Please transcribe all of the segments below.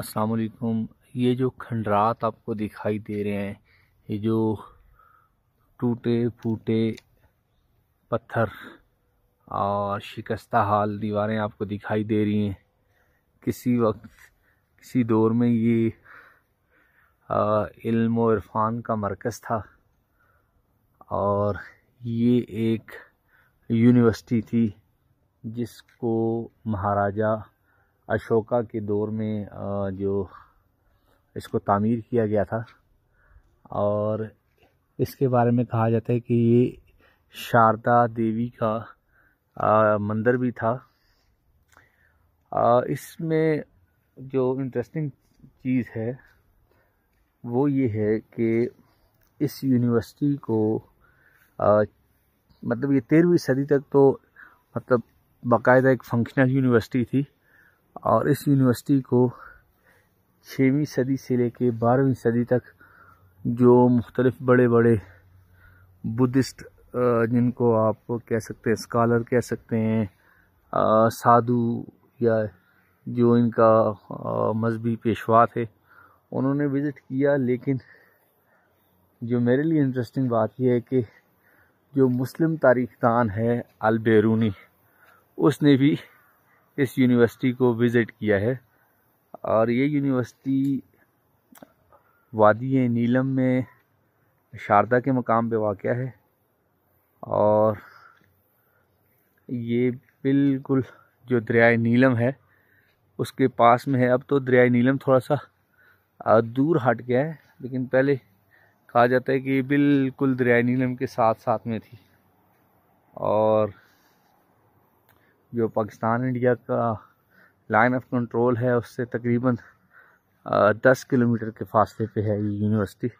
असलकुम ये जो खंडरात आपको दिखाई दे रहे हैं ये जो टूटे फूटे पत्थर और शिकस्ता हाल दीवारें आपको दिखाई दे रही हैं किसी वक्त किसी दौर में ये आ, इल्म और इरफान का मरकज़ था और ये एक यूनिवर्सिटी थी जिसको महाराजा अशोका के दौर में जो इसको तामीर किया गया था और इसके बारे में कहा जाता है कि ये शारदा देवी का मंदिर भी था इसमें जो इंटरेस्टिंग चीज़ है वो ये है कि इस यूनिवर्सिटी को आ, मतलब ये तेरहवीं सदी तक तो मतलब बाकायदा एक फंक्शनल यूनिवर्सिटी थी और इस यूनिवर्सिटी को छवीं सदी से लेके बारहवीं सदी तक जो मुख्तलिफ बड़े बड़े बुद्धिस्ट जिनको आप कह सकते हैं स्कॉलर कह सकते हैं साधु या जो इनका मजहबी पेशवा थे उन्होंने विज़िट किया लेकिन जो मेरे लिए इंटरेस्टिंग बात यह है कि जो मुस्लिम तारीखदान है अलबेरूनी उसने भी इस यूनिवर्सिटी को विज़िट किया है और ये यूनिवर्सिटी वादी नीलम में शारदा के मकाम पे वाक़ है और ये बिल्कुल जो दरियाए नीलम है उसके पास में है अब तो दरियाए नीलम थोड़ा सा दूर हट गया है लेकिन पहले कहा जाता है कि बिल्कुल दरियाए नीलम के साथ साथ में थी और जो पाकिस्तान इंडिया का लाइन ऑफ कंट्रोल है उससे तकरीबन दस किलोमीटर के फासले पे है ये यूनिवर्सिटी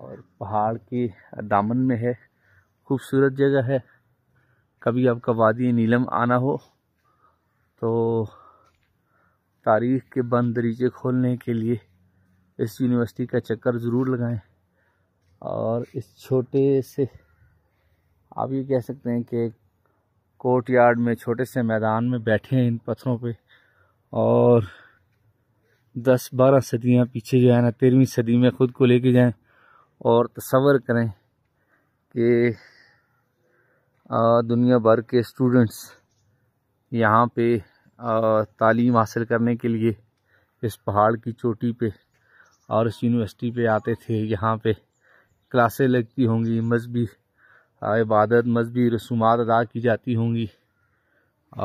और पहाड़ के दामन में है खूबसूरत जगह है कभी आपका वादी नीलम आना हो तो तारीख के बंद दरीचे खोलने के लिए इस यूनिवर्सिटी का चक्कर ज़रूर लगाएं और इस छोटे से आप ये कह सकते हैं कि एक कोर्ट यार्ड में छोटे से मैदान में बैठे हैं इन पत्थरों पे और दस बारह सदियाँ पीछे जो है ना तेरहवीं सदी में ख़ुद को लेके जाएं और तस्वर करें कि दुनिया भर के स्टूडेंट्स यहाँ पे तालीम हासिल करने के लिए इस पहाड़ की चोटी पे और इस यूनिवर्सिटी पे आते थे यहाँ पे क्लासें लगती होंगी मजहबी इबादत मजहबी रसूमात अदा की जाती होंगी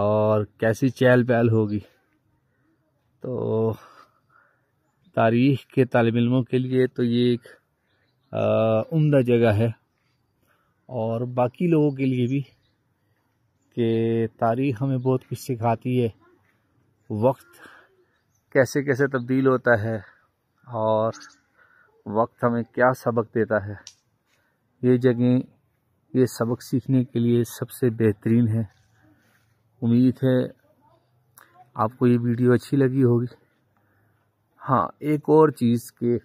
और कैसी चहल पहल होगी तो तारीख़ के तलबों के लिए तो ये एक उम्दा जगह है और बाकी लोगों के लिए भी कि तारीख़ हमें बहुत कुछ सिखाती है वक्त कैसे कैसे तब्दील होता है और वक्त हमें क्या सबक देता है ये जगह ये सबक सीखने के लिए सबसे बेहतरीन है उम्मीद है आपको ये वीडियो अच्छी लगी होगी हाँ एक और चीज़ के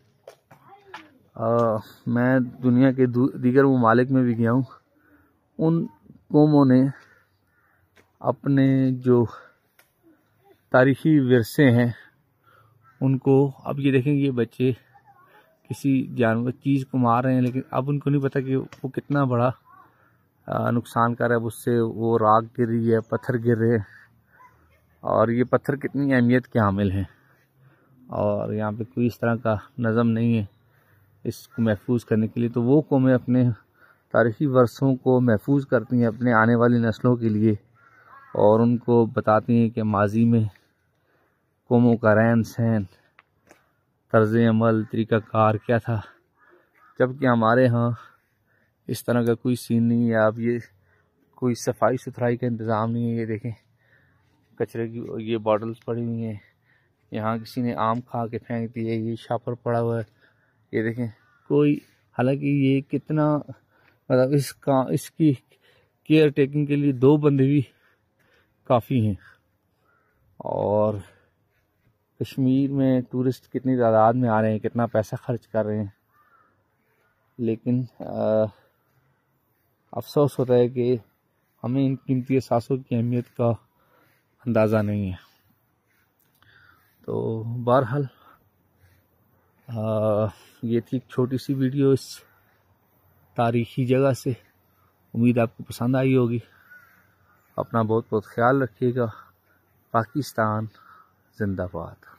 आ, मैं दुनिया के दीगर ममालिक में भी गया हूँ उन कौमों ने अपने जो तारीखी वरसे हैं उनको अब ये देखेंगे बच्चे किसी जानवर चीज़ को मार रहे हैं लेकिन अब उनको नहीं पता कि वो कितना बड़ा नुकसान कर रहा है उससे वो राख गिर रही है पत्थर गिर रहे हैं और ये पत्थर कितनी अहमियत के हामिल हैं और यहाँ पे कोई इस तरह का नज़म नहीं है इसको महफूज करने के लिए तो वो कौमें अपने तारीखी वर्षों को महफूज करती हैं अपने आने वाली नस्लों के लिए और उनको बताती हैं कि माजी में कौमों का रहन सहन तर्ज अमल तरीक़ाकार क्या था जबकि हमारे यहाँ इस तरह का कोई सीन नहीं है आप ये कोई सफाई सुथराई का इंतज़ाम नहीं है ये देखें कचरे की ये बॉटल्स पड़ी हुई हैं यहाँ किसी ने आम खा के फेंक दिए ये शापर पड़ा हुआ है ये देखें कोई हालांकि ये कितना मतलब इसका इसकी केयर टेकिंग के लिए दो बंदे भी काफ़ी हैं और कश्मीर में टूरिस्ट कितनी तादाद में आ रहे हैं कितना पैसा खर्च कर रहे हैं लेकिन आ, अफसोस होता है कि हमें इन कीमती सासों की अहमियत का अंदाज़ा नहीं है तो बहरहाल ये थी एक छोटी सी वीडियो इस तारीखी जगह से उम्मीद आपको पसंद आई होगी अपना बहुत बहुत ख्याल रखिएगा पाकिस्तान जिंदाबाद